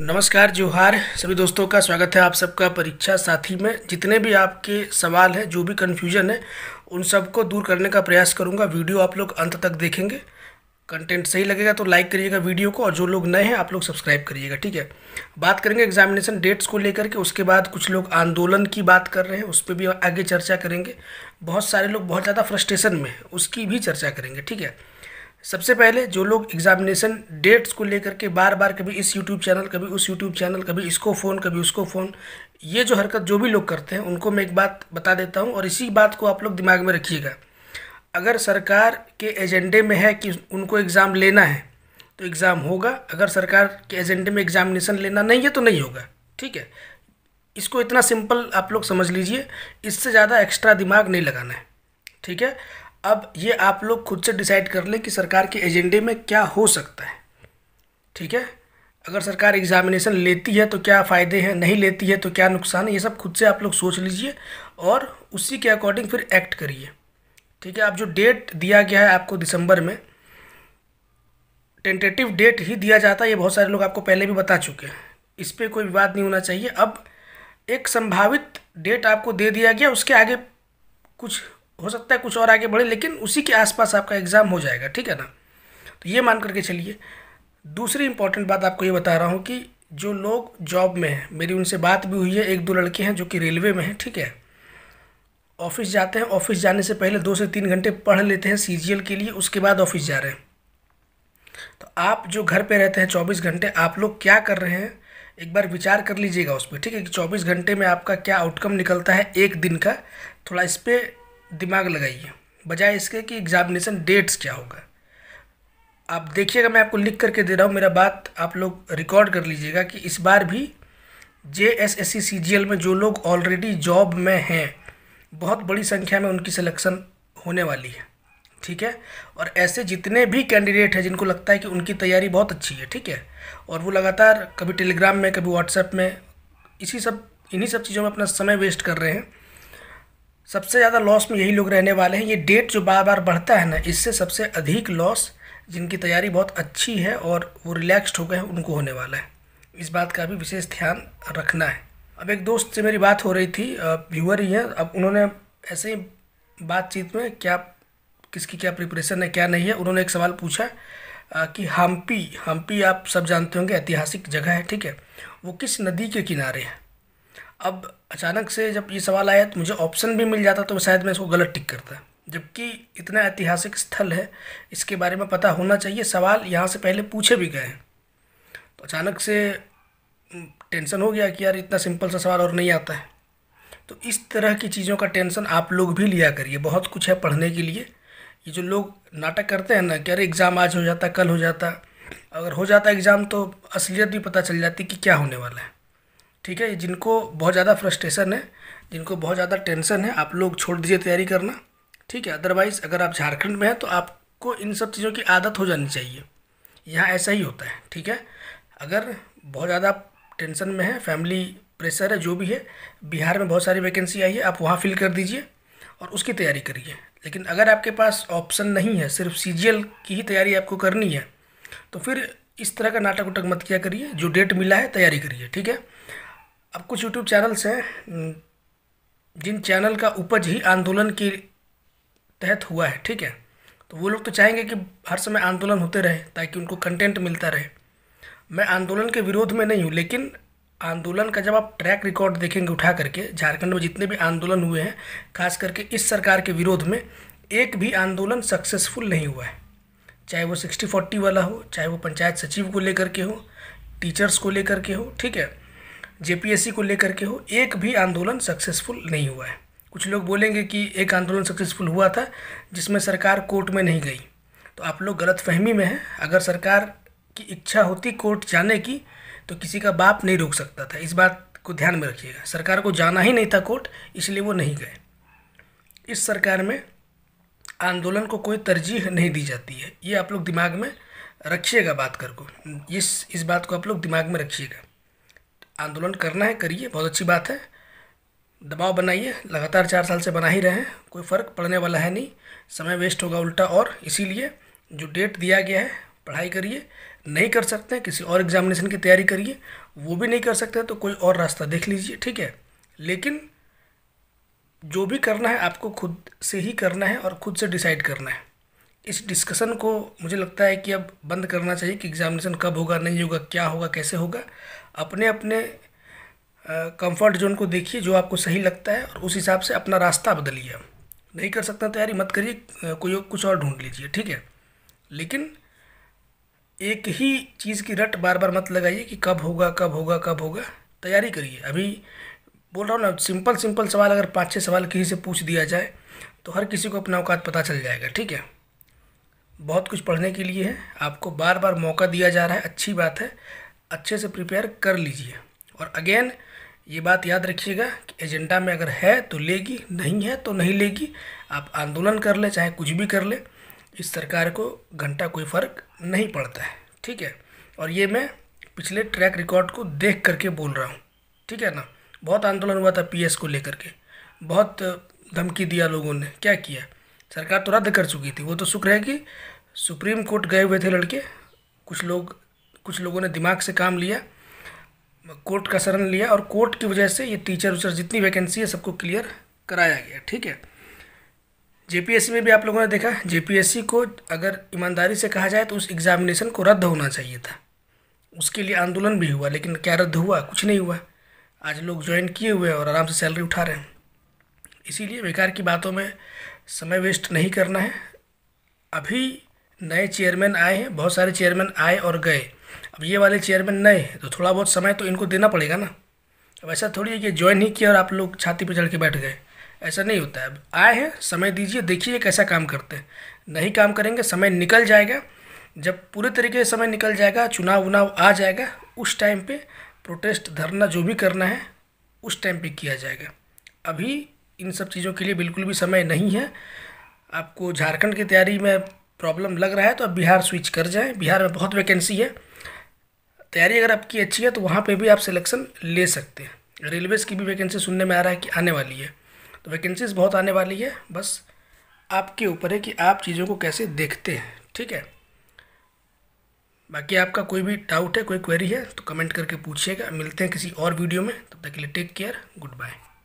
नमस्कार जोहार सभी दोस्तों का स्वागत है आप सबका परीक्षा साथी में जितने भी आपके सवाल हैं जो भी कन्फ्यूजन है उन सबको दूर करने का प्रयास करूंगा वीडियो आप लोग अंत तक देखेंगे कंटेंट सही लगेगा तो लाइक करिएगा वीडियो को और जो लोग नए हैं आप लोग सब्सक्राइब करिएगा ठीक है बात करेंगे एग्जामिनेशन डेट्स को लेकर के उसके बाद कुछ लोग आंदोलन की बात कर रहे हैं उस पर भी आगे चर्चा करेंगे बहुत सारे लोग बहुत ज़्यादा फ्रस्ट्रेशन में है उसकी भी चर्चा करेंगे ठीक है सबसे पहले जो लोग एग्जामिनेशन डेट्स को लेकर के बार बार कभी इस यूट्यूब चैनल कभी उस यूट्यूब चैनल कभी इसको फ़ोन कभी उसको फ़ोन ये जो हरकत जो भी लोग करते हैं उनको मैं एक बात बता देता हूँ और इसी बात को आप लोग दिमाग में रखिएगा अगर सरकार के एजेंडे में है कि उनको एग्ज़ाम लेना है तो एग्ज़ाम होगा अगर सरकार के एजेंडे में एग्ज़ामिनेशन लेना नहीं है तो नहीं होगा ठीक है इसको इतना सिंपल आप लोग समझ लीजिए इससे ज़्यादा एक्स्ट्रा दिमाग नहीं लगाना है ठीक है अब ये आप लोग खुद से डिसाइड कर लें कि सरकार के एजेंडे में क्या हो सकता है ठीक है अगर सरकार एग्ज़ामिनेशन लेती है तो क्या फ़ायदे हैं नहीं लेती है तो क्या नुकसान है ये सब खुद से आप लोग सोच लीजिए और उसी के अकॉर्डिंग फिर एक्ट करिए ठीक है आप जो डेट दिया गया है आपको दिसंबर में टेंटेटिव डेट ही दिया जाता है ये बहुत सारे लोग आपको पहले भी बता चुके हैं इस पर कोई विवाद नहीं होना चाहिए अब एक संभावित डेट आपको दे दिया गया उसके आगे कुछ हो सकता है कुछ और आगे बढ़े लेकिन उसी के आसपास आपका एग्ज़ाम हो जाएगा ठीक है ना तो ये मान करके चलिए दूसरी इंपॉर्टेंट बात आपको ये बता रहा हूँ कि जो लोग जॉब में हैं मेरी उनसे बात भी हुई है एक दो लड़के हैं जो कि रेलवे में हैं ठीक है ऑफिस जाते हैं ऑफिस जाने से पहले दो से तीन घंटे पढ़ लेते हैं सी के लिए उसके बाद ऑफिस जा रहे हैं तो आप जो घर पे रहते हैं चौबीस घंटे आप लोग क्या कर रहे हैं एक बार विचार कर लीजिएगा उस पर ठीक है कि चौबीस घंटे में आपका क्या आउटकम निकलता है एक दिन का थोड़ा इस पर दिमाग लगाइए बजाय इसके कि एग्ज़ामिनेशन डेट्स क्या होगा आप देखिएगा मैं आपको लिख करके दे रहा हूँ मेरा बात आप लोग रिकॉर्ड कर लीजिएगा कि इस बार भी J S S C C G L में जो लोग ऑलरेडी जॉब में हैं बहुत बड़ी संख्या में उनकी सिलेक्शन होने वाली है ठीक है और ऐसे जितने भी कैंडिडेट हैं जिनको लगता है कि उनकी तैयारी बहुत अच्छी है ठीक है और वो लगातार कभी टेलीग्राम में कभी व्हाट्सएप में इसी सब इन्हीं सब चीज़ों में अपना समय वेस्ट कर रहे हैं सबसे ज़्यादा लॉस में यही लोग रहने वाले हैं ये डेट जो बार बार बढ़ता है ना इससे सबसे अधिक लॉस जिनकी तैयारी बहुत अच्छी है और वो रिलैक्स्ड हो गए हैं उनको होने वाला है इस बात का भी विशेष ध्यान रखना है अब एक दोस्त से मेरी बात हो रही थी व्यूअर ही हैं अब उन्होंने ऐसे ही बातचीत में क्या किसकी क्या प्रिपरेशन है क्या नहीं है उन्होंने एक सवाल पूछा कि हम्पी हम्पी आप सब जानते होंगे ऐतिहासिक जगह है ठीक है वो किस नदी के किनारे हैं अब अचानक से जब ये सवाल आया तो मुझे ऑप्शन भी मिल जाता तो शायद मैं इसको गलत टिक करता जबकि इतना ऐतिहासिक स्थल है इसके बारे में पता होना चाहिए सवाल यहाँ से पहले पूछे भी गए हैं तो अचानक से टेंशन हो गया कि यार इतना सिंपल सा सवाल और नहीं आता है तो इस तरह की चीज़ों का टेंशन आप लोग भी लिया करिए बहुत कुछ है पढ़ने के लिए ये जो लोग नाटक करते हैं ना कि अरे एग्ज़ाम आज हो जाता कल हो जाता अगर हो जाता एग्ज़ाम तो असलियत भी पता चल जाती कि क्या होने वाला है ठीक है जिनको बहुत ज़्यादा फ्रस्ट्रेशन है जिनको बहुत ज़्यादा टेंशन है आप लोग छोड़ दीजिए तैयारी करना ठीक है अदरवाइज़ अगर आप झारखंड में हैं तो आपको इन सब चीज़ों की आदत हो जानी चाहिए यहाँ ऐसा ही होता है ठीक है अगर बहुत ज़्यादा टेंशन में है फैमिली प्रेशर है जो भी है बिहार में बहुत सारी वैकेंसी आई है आप वहाँ फिल कर दीजिए और उसकी तैयारी करिए लेकिन अगर आपके पास ऑप्शन नहीं है सिर्फ सी की ही तैयारी आपको करनी है तो फिर इस तरह का नाटक उटक मत किया करिए जो डेट मिला है तैयारी करिए ठीक है अब कुछ यूट्यूब चैनल्स हैं जिन चैनल का उपज ही आंदोलन के तहत हुआ है ठीक है तो वो लोग तो चाहेंगे कि हर समय आंदोलन होते रहे ताकि उनको कंटेंट मिलता रहे मैं आंदोलन के विरोध में नहीं हूँ लेकिन आंदोलन का जब आप ट्रैक रिकॉर्ड देखेंगे उठा करके झारखंड में जितने भी आंदोलन हुए हैं खास करके इस सरकार के विरोध में एक भी आंदोलन सक्सेसफुल नहीं हुआ है चाहे वो सिक्सटी फोर्टी वाला हो चाहे वो पंचायत सचिव को लेकर के हो टीचर्स को लेकर के हो ठीक है जेपीएससी को लेकर के हो एक भी आंदोलन सक्सेसफुल नहीं हुआ है कुछ लोग बोलेंगे कि एक आंदोलन सक्सेसफुल हुआ था जिसमें सरकार कोर्ट में नहीं गई तो आप लोग गलत फहमी में हैं अगर सरकार की इच्छा होती कोर्ट जाने की तो किसी का बाप नहीं रोक सकता था इस बात को ध्यान में रखिएगा सरकार को जाना ही नहीं था कोर्ट इसलिए वो नहीं गए इस सरकार में आंदोलन को कोई तरजीह नहीं दी जाती है ये आप लोग दिमाग में रखिएगा बात कर को इस इस बात को आप लोग दिमाग में रखिएगा आंदोलन करना है करिए बहुत अच्छी बात है दबाव बनाइए लगातार चार साल से बना ही रहे हैं कोई फ़र्क पड़ने वाला है नहीं समय वेस्ट होगा उल्टा और इसीलिए जो डेट दिया गया है पढ़ाई करिए नहीं कर सकते किसी और एग्जामिनेशन की तैयारी करिए वो भी नहीं कर सकते तो कोई और रास्ता देख लीजिए ठीक है लेकिन जो भी करना है आपको खुद से ही करना है और खुद से डिसाइड करना है इस डिस्कशन को मुझे लगता है कि अब बंद करना चाहिए कि एग्ज़ामिनेशन कब होगा नहीं होगा क्या होगा कैसे होगा अपने अपने कंफर्ट जोन को देखिए जो आपको सही लगता है और उस हिसाब से अपना रास्ता बदलिए नहीं कर सकता तैयारी तो मत करिए कोई कुछ और ढूंढ लीजिए ठीक है लेकिन एक ही चीज़ की रट बार बार मत लगाइए कि कब होगा कब होगा कब होगा तैयारी करिए अभी बोल रहा हूँ ना सिंपल सिंपल सवाल अगर पाँच छः सवाल किसी से पूछ दिया जाए तो हर किसी को अपना औकात पता चल जाएगा ठीक है बहुत कुछ पढ़ने के लिए है आपको बार बार मौका दिया जा रहा है अच्छी बात है अच्छे से प्रिपेयर कर लीजिए और अगेन ये बात याद रखिएगा कि एजेंडा में अगर है तो लेगी नहीं है तो नहीं लेगी आप आंदोलन कर ले चाहे कुछ भी कर ले इस सरकार को घंटा कोई फ़र्क नहीं पड़ता है ठीक है और ये मैं पिछले ट्रैक रिकॉर्ड को देख करके बोल रहा हूँ ठीक है ना बहुत आंदोलन हुआ था पीएस को लेकर के बहुत धमकी दिया लोगों ने क्या किया सरकार तो रद्द कर चुकी थी वो तो शुक्र है कि सुप्रीम कोर्ट गए हुए थे लड़के कुछ लोग कुछ लोगों ने दिमाग से काम लिया कोर्ट का शरण लिया और कोर्ट की वजह से ये टीचर उचर जितनी वैकेंसी है सबको क्लियर कराया गया ठीक है जेपीएससी में भी आप लोगों ने देखा जेपीएससी को अगर ईमानदारी से कहा जाए तो उस एग्ज़ामिनेशन को रद्द होना चाहिए था उसके लिए आंदोलन भी हुआ लेकिन क्या रद्द हुआ कुछ नहीं हुआ आज लोग ज्वाइन किए हुए हैं और आराम से सैलरी उठा रहे हैं इसीलिए बेकार की बातों में समय वेस्ट नहीं करना है अभी नए चेयरमैन आए हैं बहुत सारे चेयरमैन आए और गए अब ये वाले चेयरमैन नए तो थोड़ा बहुत समय तो इनको देना पड़ेगा ना अब ऐसा थोड़ी है कि ज्वाइन ही किया और आप लोग छाती पर चढ़ के बैठ गए ऐसा नहीं होता है अब आए हैं समय दीजिए देखिए कैसा काम करते हैं नहीं काम करेंगे समय निकल जाएगा जब पूरे तरीके से समय निकल जाएगा चुनाव उनाव आ जाएगा उस टाइम पर प्रोटेस्ट धरना जो भी करना है उस टाइम पर किया जाएगा अभी इन सब चीज़ों के लिए बिल्कुल भी समय नहीं है आपको झारखंड की तैयारी में प्रॉब्लम लग रहा है तो आप बिहार स्विच कर जाएं बिहार में बहुत वैकेंसी है तैयारी अगर आपकी अच्छी है तो वहाँ पे भी आप सिलेक्शन ले सकते हैं रेलवेज़ की भी वैकेंसी सुनने में आ रहा है कि आने वाली है तो वैकेंसीज बहुत आने वाली है बस आपके ऊपर है कि आप चीज़ों को कैसे देखते हैं ठीक है बाकी आपका कोई भी डाउट है कोई क्वेरी है तो कमेंट करके पूछिएगा मिलते हैं किसी और वीडियो में तब तक के लिए टेक केयर गुड बाय